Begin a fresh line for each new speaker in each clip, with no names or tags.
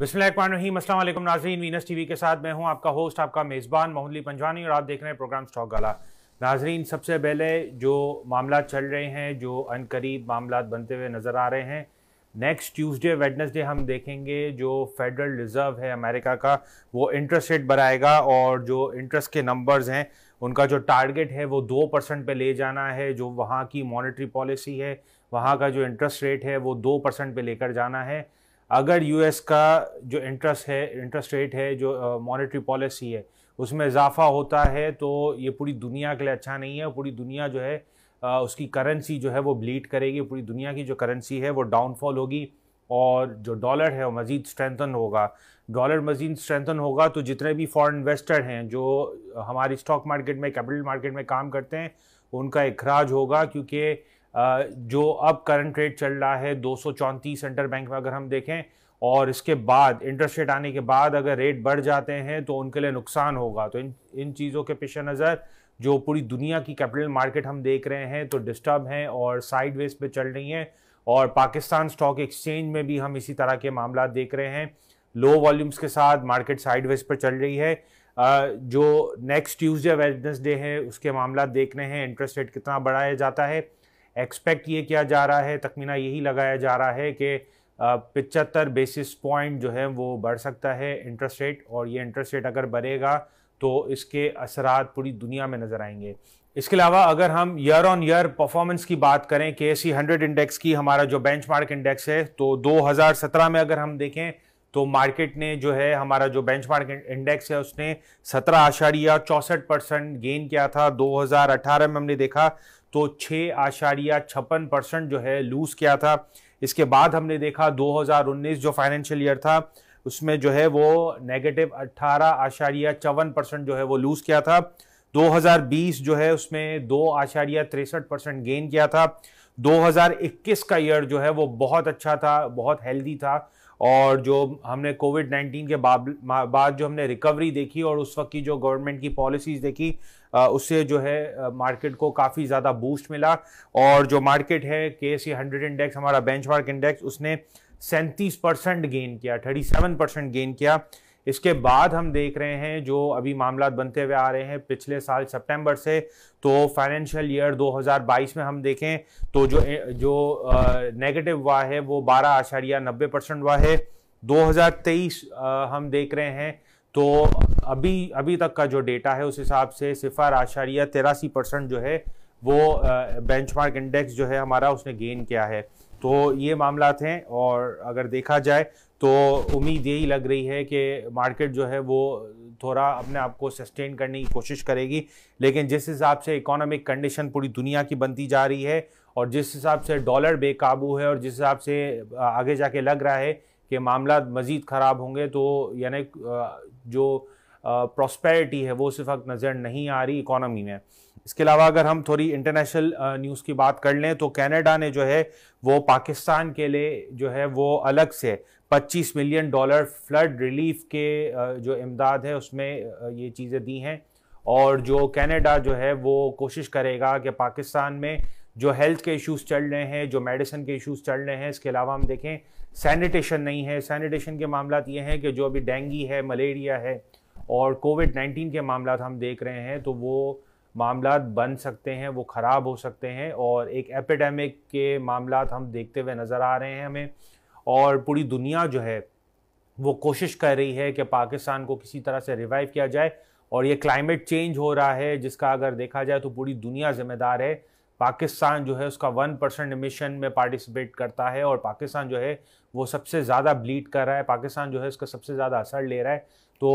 बिस्मिल्लाम नाजरीन Venus TV के साथ मैं हूं आपका होस्ट आपका मेज़बान मोहनली पंजवानी और आप देख रहे हैं प्रोग्राम स्टॉक गाला नाजरीन सबसे पहले जो मामला चल रहे हैं जो अनकरीब मामला बनते हुए नज़र आ रहे हैं नेक्स्ट ट्यूसडे वेडनेसडे हम देखेंगे जो फेडरल रिज़र्व है अमेरिका का वो इंटरेस्ट रेट बढ़ाएगा और जो इंटरेस्ट के नंबर्स हैं उनका जो टारगेट है वो दो परसेंट पर ले जाना है जो वहाँ की मॉनिटरी पॉलिसी है वहाँ का जो इंटरेस्ट रेट है वो दो परसेंट पर लेकर जाना है अगर यूएस का जो इंटरेस्ट है इंटरेस्ट रेट है जो मॉनेटरी पॉलिसी है उसमें इजाफा होता है तो ये पूरी दुनिया के लिए अच्छा नहीं है पूरी दुनिया जो है आ, उसकी करेंसी जो है वो ब्लीड करेगी पूरी दुनिया की जो करेंसी है वो डाउनफॉल होगी और जो डॉलर है वो मज़ीद स्ट्रेंथन होगा डॉलर मज़ीद स्ट्रेंथन होगा तो जितने भी फॉरेन इन्वेस्टर हैं जो हमारी स्टॉक मार्केट में कैपिटल मार्केट में काम करते हैं उनका इखराज होगा क्योंकि जो अब करंट रेट चल रहा है दो सेंट्रल बैंक में अगर हम देखें और इसके बाद इंटरेस्ट रेट आने के बाद अगर रेट बढ़ जाते हैं तो उनके लिए नुकसान होगा तो इन इन चीज़ों के पेश नज़र जो पूरी दुनिया की कैपिटल मार्केट हम देख रहे हैं तो डिस्टर्ब हैं और साइड वेज पर चल रही हैं और पाकिस्तान स्टॉक एक्सचेंज में भी हम इसी तरह के मामला देख रहे हैं लो वॉल्यूम्स के साथ मार्केट वेज पर चल रही है जो नेक्स्ट ट्यूजडे वेडनेसडे है उसके मामला देख रहे हैं इंटरेस्ट रेट कितना बढ़ाया जाता है एक्सपेक्ट ये किया जा रहा है तखमीना यही लगाया जा रहा है कि पिचहत्तर बेसिस पॉइंट जो है वो बढ़ सकता है इंटरेस्ट रेट और ये इंटरेस्ट रेट अगर बढ़ेगा तो इसके असरात पूरी दुनिया में नज़र आएंगे इसके अलावा अगर हम ईयर ऑन ईयर परफॉर्मेंस की बात करें के एस हंड्रेड इंडेक्स की हमारा जो बेंच इंडेक्स है तो दो में अगर हम देखें तो मार्केट ने जो है हमारा जो बेंचमार्क इंडेक्स है उसने सत्रह आशारिया चौंसठ परसेंट गेन किया था 2018 में हमने देखा तो छः आशारिया छप्पन परसेंट जो है लूज़ किया था इसके बाद हमने देखा 2019 जो फाइनेंशियल ईयर था उसमें जो है वो नेगेटिव अट्ठारह आशारिया चौवन परसेंट जो है वो लूज़ किया था 2020 जो है उसमें दो आशारिया तिरसठ परसेंट गेन किया था 2021 का ईयर जो है वो बहुत अच्छा था बहुत हेल्दी था और जो हमने कोविड नाइन्टीन के बाद जो हमने रिकवरी देखी और उस वक्त की जो गवर्नमेंट की पॉलिसीज़ देखी उससे जो है मार्केट को काफ़ी ज़्यादा बूस्ट मिला और जो मार्केट है के सी हंड्रेड इंडेक्स हमारा बेंचमार्क इंडेक्स उसने सैंतीस परसेंट गेन किया थर्टी सेवन परसेंट गेन किया इसके बाद हम देख रहे हैं जो अभी मामला बनते हुए आ रहे हैं पिछले साल सितंबर से तो फाइनेंशियल ईयर 2022 में हम देखें तो जो जो नेगेटिव हुआ है वो बारह आशारिया नब्बे परसेंट हुआ है 2023 हम देख रहे हैं तो अभी अभी तक का जो डेटा है उस हिसाब से सिफार आशारिया तिरासी परसेंट जो है वो बेंचमार्क इंडेक्स जो है हमारा उसने गेन किया है तो ये मामला हैं और अगर देखा जाए तो उम्मीद यही लग रही है कि मार्केट जो है वो थोड़ा अपने आप को सस्टेन करने की कोशिश करेगी लेकिन जिस हिसाब से इकोनॉमिक कंडीशन पूरी दुनिया की बनती जा रही है और जिस हिसाब से डॉलर बेकाबू है और जिस हिसाब से आगे जाके लग रहा है कि मामला मज़ीद ख़राब होंगे तो यानी जो प्रॉस्पेरिटी है वो सिर्फ नज़र नहीं आ रही इकोनॉमी में इसके अलावा अगर हम थोड़ी इंटरनेशनल न्यूज़ की बात कर लें तो कनाडा ने जो है वो पाकिस्तान के लिए जो है वो अलग से 25 मिलियन डॉलर फ्लड रिलीफ के जो इमदाद है उसमें ये चीज़ें दी हैं और जो कनाडा जो है वो कोशिश करेगा कि पाकिस्तान में जो हेल्थ के इश्यूज चल रहे हैं जो मेडिसिन के इश्यूज चल रहे हैं इसके अलावा हम देखें सैनिटेशन नहीं है सैनिटेशन के मामला ये हैं कि जो अभी डेंगी है मलेरिया है और कोविड 19 के मामला हम देख रहे हैं तो वो मामला बन सकते हैं वो ख़राब हो सकते हैं और एक एपिडेमिक के मामला हम देखते हुए नज़र आ रहे हैं हमें और पूरी दुनिया जो है वो कोशिश कर रही है कि पाकिस्तान को किसी तरह से रिवाइव किया जाए और ये क्लाइमेट चेंज हो रहा है जिसका अगर देखा जाए तो पूरी दुनिया जिम्मेदार है पाकिस्तान जो है उसका वन परसेंट मिशन में पार्टिसिपेट करता है और पाकिस्तान जो है वो सबसे ज़्यादा ब्लीड कर रहा है पाकिस्तान जो है उसका सबसे ज़्यादा असर ले रहा है तो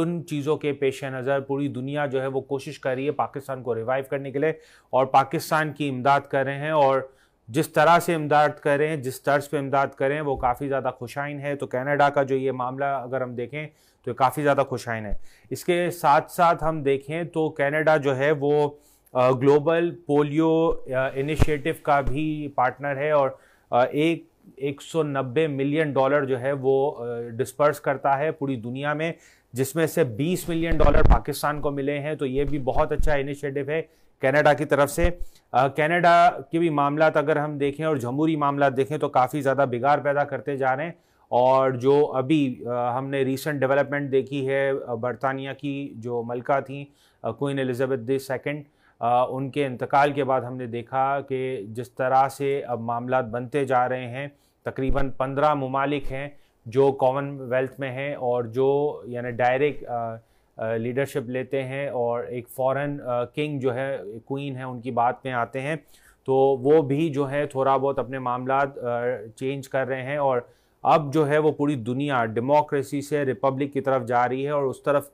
उन चीज़ों के पेश नज़र पूरी दुनिया जो है वो कोशिश कर रही है पाकिस्तान को रिवाइव करने के लिए और पाकिस्तान की इमदाद कर रहे हैं और जिस तरह से इमदाद कर रहे हैं जिस तर्ज पर इमदाद कर रहे हैं वो काफ़ी ज़्यादा खुशाइन है तो कनाडा का जो ये मामला अगर हम देखें तो काफ़ी ज़्यादा खुशाइन है इसके साथ साथ हम देखें तो कनाडा जो है वो ग्लोबल पोलियो इनिशिएटिव का भी पार्टनर है और एक 190 मिलियन डॉलर जो है वो डिस्पर्स करता है पूरी दुनिया में जिसमें से 20 मिलियन डॉलर पाकिस्तान को मिले हैं तो ये भी बहुत अच्छा इनिशिएटिव है कनाडा की तरफ से कनाडा के भी मामला अगर हम देखें और जमहूरी मामला देखें तो काफ़ी ज़्यादा बिगाड़ पैदा करते जा रहे हैं और जो अभी हमने रिसेंट डेवलपमेंट देखी है बरतानिया की जो मलका थी क्वीन एलिजाबेथ द सेकेंड उनके इंतकाल के बाद हमने देखा कि जिस तरह से अब मामला बनते जा रहे हैं तकरीबन पंद्रह ममालिक हैं जो कॉमनवेल्थ में हैं और जो यानी डायरेक्ट लीडरशिप लेते हैं और एक फॉरेन किंग जो है क्वीन है उनकी बात में आते हैं तो वो भी जो है थोड़ा बहुत अपने मामला चेंज कर रहे हैं और अब जो है वो पूरी दुनिया डेमोक्रेसी से रिपब्लिक की तरफ जा रही है और उस तरफ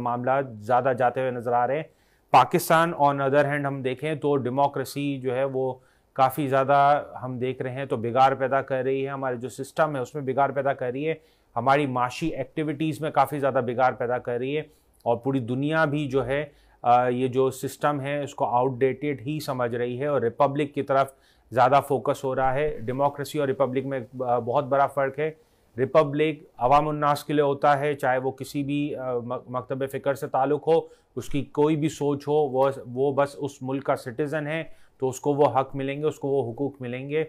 मामला ज़्यादा जाते हुए नज़र आ रहे हैं पाकिस्तान ऑन अदर हैंड हम देखें तो डेमोक्रेसी जो है वो काफ़ी ज़्यादा हम देख रहे हैं तो बिगाड़ पैदा कर रही है हमारे जो सिस्टम है उसमें बिगाड़ पैदा कर रही है हमारी माशी एक्टिविटीज़ में काफ़ी ज़्यादा बिगाड़ पैदा कर रही है और पूरी दुनिया भी जो है ये जो सिस्टम है उसको आउटडेटेड ही समझ रही है और रिपब्लिक की तरफ ज़्यादा फोकस हो रहा है डेमोक्रेसी और रिपब्लिक में बहुत बड़ा फ़र्क है रिपब्लिक अवाम उन्नास के लिए होता है चाहे वो किसी भी मकतब फ़िक्र से ताल्लुक़ हो उसकी कोई भी सोच हो वो वो बस उस मुल्क का सिटीज़न है तो उसको वो हक मिलेंगे उसको वो हकूक़ मिलेंगे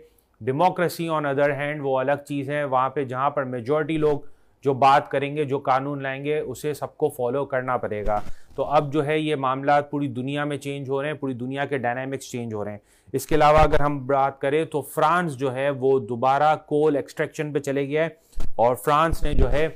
डेमोक्रेसी ऑन अदर हैंड वो अलग चीज़ है वहाँ पे जहाँ पर मेजॉरिटी लोग जो बात करेंगे जो कानून लाएंगे उसे सबको फॉलो करना पड़ेगा तो अब जो है ये मामला पूरी दुनिया में चेंज हो रहे हैं पूरी दुनिया के डायनामिक्स चेंज हो रहे हैं इसके अलावा अगर हम बात करें तो फ्रांस जो है वो दोबारा कोल एक्सट्रैक्शन पे चले गया है और फ्रांस ने जो है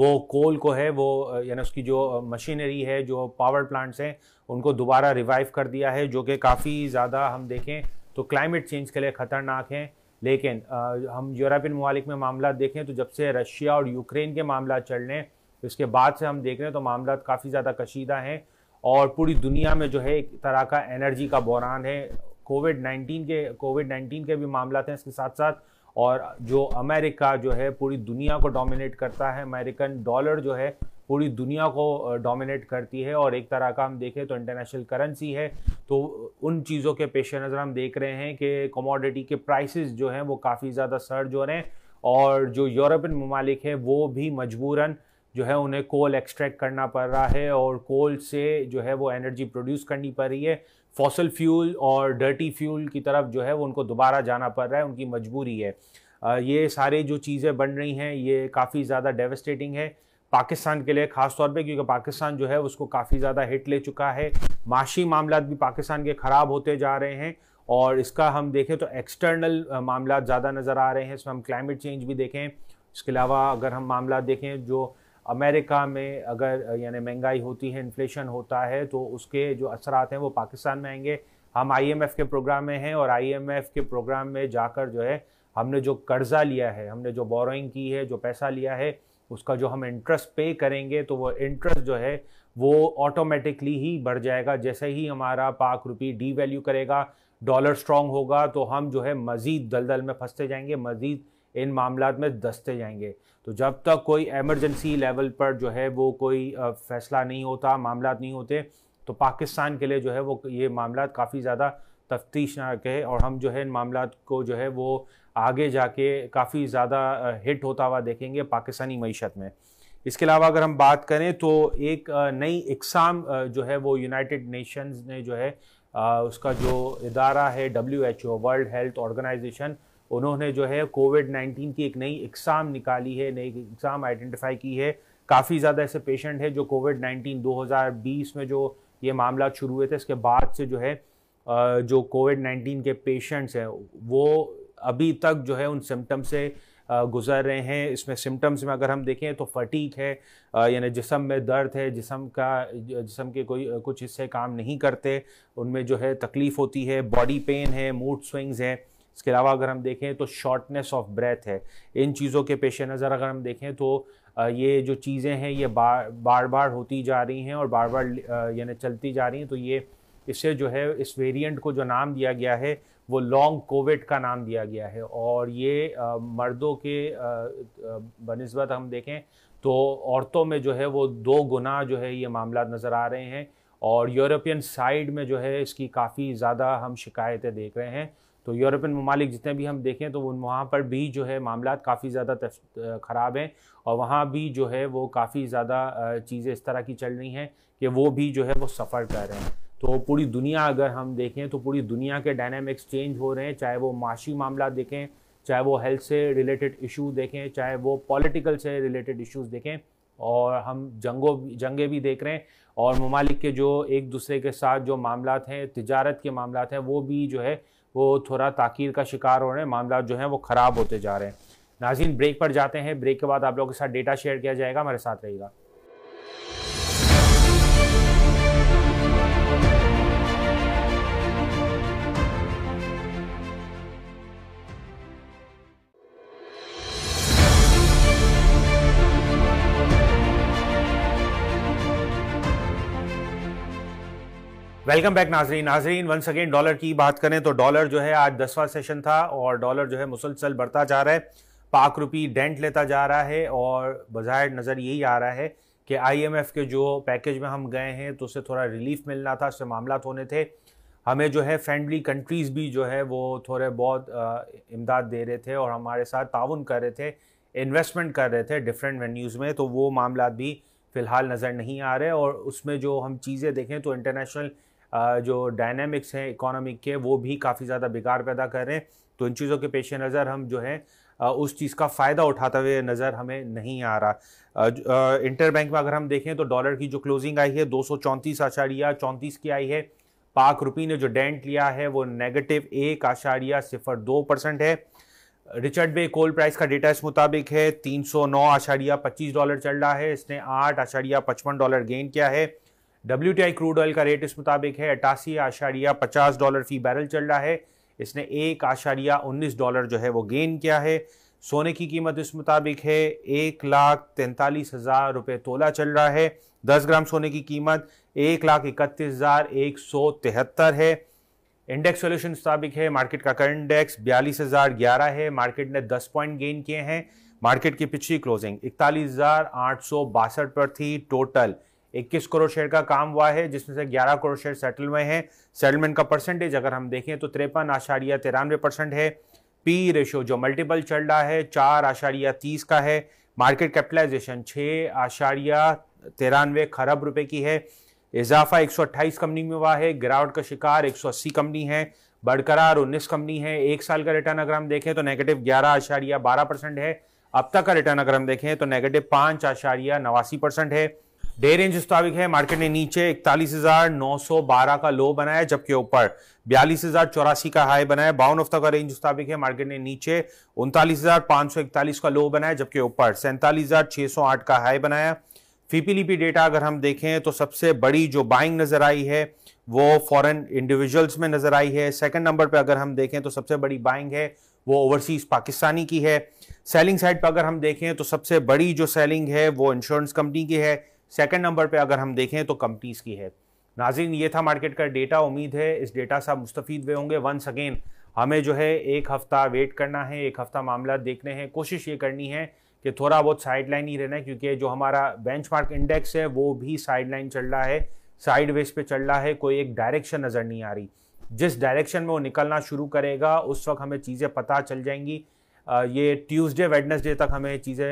वो कोल को है वो यानी उसकी जो मशीनरी है जो पावर प्लांट्स हैं उनको दोबारा रिवाइव कर दिया है जो कि काफ़ी ज़्यादा हम देखें तो क्लाइमेट चेंज के लिए ख़तरनाक हैं लेकिन आ, हम यूरोपियन ममालिक में मामला देखें तो जब से रशिया और यूक्रेन के मामला चल रहे हैं इसके बाद से हम देख रहे हैं तो मामला काफ़ी ज़्यादा कशीदा हैं और पूरी दुनिया में जो है एक तरह का एनर्जी का बहरान है कोविड नाइन्टीन के कोविड नाइन्टीन के भी मामला हैं इसके साथ साथ और जो अमेरिका जो है पूरी दुनिया को डोमिनेट करता है अमेरिकन डॉलर जो है पूरी दुनिया को डोमिनेट करती है और एक तरह का हम देखें तो इंटरनेशनल करेंसी है तो उन चीज़ों के पेश नज़र हम देख रहे हैं कि कमोडिटी के प्राइसेस जो हैं वो काफ़ी ज़्यादा सर्ज हो रहे हैं और जो यूरोपियन ममालिक हैं वो भी मजबूरन जो है उन्हें कोल एक्सट्रैक्ट करना पड़ रहा है और कोल से जो है वो एनर्जी प्रोड्यूस करनी पड़ रही है फॉसल फ्यूल और डर्टी फ्यूल की तरफ जो है वो उनको दोबारा जाना पड़ रहा है उनकी मजबूरी है ये सारे जो चीज़ें बन रही हैं ये काफ़ी ज़्यादा डेवस्टेटिंग है पाकिस्तान के लिए खास तौर पे क्योंकि पाकिस्तान जो है उसको काफ़ी ज़्यादा हिट ले चुका है माशी मामला भी पाकिस्तान के ख़राब होते जा रहे हैं और इसका हम देखें तो एक्सटर्नल मामला ज़्यादा नज़र आ रहे हैं इसमें हम क्लाइमेट चेंज भी देखें इसके अलावा अगर हम मामला देखें जो अमेरिका में अगर यानी महंगाई होती है इन्फ्लेशन होता है तो उसके जो असरात हैं वो पाकिस्तान में आएंगे हम आईएमएफ के प्रोग्राम में हैं और आईएमएफ के प्रोग्राम में जाकर जो है हमने जो कर्ज़ा लिया है हमने जो बोरोइंग की है जो पैसा लिया है उसका जो हम इंटरेस्ट पे करेंगे तो वो इंटरेस्ट जो है वो ऑटोमेटिकली ही बढ़ जाएगा जैसे ही हमारा पाक रुपी डी वैल्यू करेगा डॉलर स्ट्रांग होगा तो हम जो है मज़ीद दलदल में फंसते जाएंगे मज़ीद इन मामला में दस्ते जाएंगे तो जब तक कोई एमरजेंसी लेवल पर जो है वो कोई फैसला नहीं होता मामला नहीं होते तो पाकिस्तान के लिए जो है वो ये मामला काफ़ी ज़्यादा तफ्तीश ना के और हम जो है इन मामला को जो है वो आगे जाके काफ़ी ज़्यादा हिट होता हुआ देखेंगे पाकिस्तानी मीशत में इसके अलावा अगर हम बात करें तो एक नई इकसाम जो है वो यूनाइटेड नेशंस ने जो है उसका जो इदारा है W H O world health organization उन्होंने जो है कोविड नाइन्टीन की एक नई एग्ज़ाम निकाली है नई एग्ज़ाम आइडेंटिफाई की है काफ़ी ज़्यादा ऐसे पेशेंट हैं जो कोविड नाइन्टीन 2020 में जो ये मामला शुरू हुए थे इसके बाद से जो है जो कोविड नाइन्टीन के पेशेंट्स हैं वो अभी तक जो है उन सिम्टम से गुजर रहे हैं इसमें सिम्टम्स में अगर हम देखें तो फटीक है यानी जिसम में दर्द है जिसम का जिसम के कोई कुछ हिस्से काम नहीं करते उनमें जो है तकलीफ़ होती है बॉडी पेन है मूड स्विंग्स हैं इसके अलावा अगर हम देखें तो शॉर्टनेस ऑफ ब्रेथ है इन चीज़ों के पेश नज़र अगर हम देखें तो ये जो चीज़ें हैं ये बार बार बार होती जा रही हैं और बार बार यानी चलती जा रही हैं तो ये इसे जो है इस वेरिएंट को जो नाम दिया गया है वो लॉन्ग कोविड का नाम दिया गया है और ये आ, मर्दों के बनस्बत हम देखें तो औरतों में जो है वो दो गुना जो है ये मामला नज़र आ रहे हैं और यूरोपियन साइड में जो है इसकी काफ़ी ज़्यादा हम शिकायतें देख रहे हैं तो यूरोपियन ममालिक जितने भी हम देखें तो वहाँ पर भी जो है मामला काफ़ी ज़्यादा ख़राब हैं और वहाँ भी जो है वो काफ़ी ज़्यादा चीज़ें इस तरह की चल रही हैं कि वो भी जो है वो सफ़र कर रहे हैं तो पूरी दुनिया अगर हम देखें तो पूरी दुनिया के डायनामिक्स चेंज हो रहे हैं चाहे वो माशी मामला देखें चाहे वो हेल्थ से रिलेटेड इशू देखें चाहे वो पॉलिटिकल से रिलेटेड इशूज़ देखें और हम जंगों जंगे भी देख रहे हैं और ममालिक के जो एक दूसरे के साथ जो मामला हैं तजारत के मामला हैं वो भी जो है वो थोड़ा ताकीर का शिकार हो रहे हैं मामला जो है वो ख़राब होते जा रहे हैं नाजीन ब्रेक पर जाते हैं ब्रेक के बाद आप लोगों के साथ डेटा शेयर किया जाएगा हमारे साथ रहेगा वेलकम बैक नाजरीन नाजरीन वंस अगेन डॉलर की बात करें तो डॉलर जो है आज दसवां सेशन था और डॉलर जो है मुसलसल बढ़ता जा रहा है पाक रुपी डेंट लेता जा रहा है और बाहर नज़र यही आ रहा है कि आईएमएफ के जो पैकेज में हम गए हैं तो उससे थोड़ा रिलीफ मिलना था उससे मामला होने थे हमें जो है फ्रेंडली कंट्रीज़ भी जो है वो थोड़े बहुत इमदाद दे रहे थे और हमारे साथ ताउन कर रहे थे इन्वेस्टमेंट कर रहे थे डिफरेंट वेन्यूज़ में तो वो मामला भी फ़िलहाल नज़र नहीं आ रहे और उसमें जो हम चीज़ें देखें तो इंटरनेशनल जो डायनेमिक्स हैं इकोनॉमिक के वो भी काफ़ी ज़्यादा बेकार पैदा कर रहे हैं तो इन चीज़ों के पेश नज़र हम जो है उस चीज़ का फ़ायदा उठाते हुए नज़र हमें नहीं आ रहा इंटर बैंक में अगर हम देखें तो डॉलर की जो क्लोजिंग आई है दो सौ चौंतीस आशारिया चौंतीस की आई है पाक रुपी ने जो डेंट लिया है वो नेगेटिव एक आशारिया सिफर दो परसेंट है रिचर्ड बे कोल प्राइस का डेटा इस मुताबिक है तीन सौ नौ आशारिया पच्चीस डॉलर चल रहा है इसने आठ आशारिया पचपन डॉलर गेन किया है डब्ल्यू क्रूड ऑयल का रेट इस मुताबिक है अट्ठासी आशारिया पचास डॉलर फी बैरल चल रहा है इसने एक आशारिया उन्नीस डॉलर जो है वो गेन किया है सोने की कीमत इस मुताबिक है एक लाख तैंतालीस हज़ार रुपये तोला चल रहा है दस ग्राम सोने की कीमत एक लाख इकतीस हज़ार एक सौ तिहत्तर है इंडेक्स सोल्यूशन मुताबिक है मार्केट का करंट इंडेक्स बयालीस हज़ार ग्यारह है मार्केट ने दस पॉइंट गेन किए हैं मार्केट की पिछली क्लोजिंग इकतालीस हज़ार आठ सौ बासठ पर थी टोटल 21 करोड़ शेयर का काम हुआ है जिसमें से 11 करोड़ शेयर सेटल हुए हैं सेटलमेंट का परसेंटेज अगर हम देखें तो तिरपन आशारिया तिरानवे परसेंट है पी रेशो जो मल्टीपल चल रहा है चार आशारिया तीस का है मार्केट कैपिटलाइजेशन छः आशारिया तिरानवे खरब रुपए की है इजाफा 128 कंपनी में हुआ है गिरावट का शिकार 180 कंपनी है बरकरार 19 कंपनी है एक साल का रिटर्न अगर हम देखें तो नेगेटिव ग्यारह आशारिया बारह परसेंट है अब तक का रिटर्न अगर हम देखें तो नेगेटिव पाँच आशारिया नवासी परसेंट है डे रेंज स्टॉपिक है मार्केट ने नीचे इकतालीस हजार नौ सौ बारह का लो बनाया जबकि ऊपर बयालीस हजार चौरासी का हाई बनाया बावन हफ्ता का रेंज स्टॉपिक है मार्केट ने नीचे उनतालीस हजार पांच सौ इकतालीस का लो बनाया जबकि ऊपर सैंतालीस हजार छह सौ आठ का हाई बनाया फीपीलीपी डेटा अगर हम देखें तो सबसे बड़ी जो बाइंग नजर आई है वो फॉरेन इंडिविजुअल्स में नजर आई है सेकंड नंबर पे अगर हम देखें तो सबसे बड़ी बाइंग है वो ओवरसीज पाकिस्तानी की है सेलिंग साइड पर अगर हम देखें तो सबसे बड़ी जो सेलिंग है वो इंश्योरेंस कंपनी की है सेकंड नंबर पे अगर हम देखें तो कंपनीज़ की है नाजिन ये था मार्केट का डेटा उम्मीद है इस डेटा से आप मुस्तफ़ हुए होंगे वंस अगेन हमें जो है एक हफ़्ता वेट करना है एक हफ़्ता मामला देखने हैं कोशिश ये करनी है कि थोड़ा बहुत साइड लाइन ही रहना है क्योंकि जो हमारा बेंचमार्क इंडेक्स है वो भी साइड लाइन चल रहा है साइड वेज पे चल रहा है कोई एक डायरेक्शन नज़र नहीं आ रही जिस डायरेक्शन में वो निकलना शुरू करेगा उस वक्त हमें चीज़ें पता चल जाएंगी ये ट्यूसडे वेडनेसडे तक हमें चीज़ें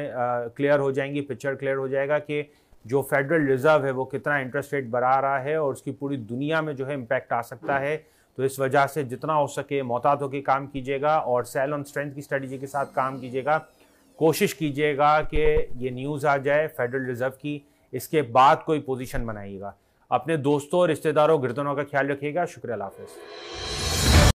क्लियर हो जाएंगी पिक्चर क्लियर हो जाएगा कि जो फेडरल रिजर्व है वो कितना इंटरेस्ट रेट बढ़ा रहा है और उसकी पूरी दुनिया में जो है इम्पैक्ट आ सकता है तो इस वजह से जितना हो सके मोहतात होकर काम कीजिएगा और सेल ऑन स्ट्रेंथ की स्ट्रेटजी के साथ काम कीजिएगा कोशिश कीजिएगा कि ये न्यूज़ आ जाए फेडरल रिजर्व की इसके बाद कोई पोजीशन बनाइएगा अपने दोस्तों और रिश्तेदारों गिरदनों का ख्याल रखिएगा शुक्रिया हाफिज़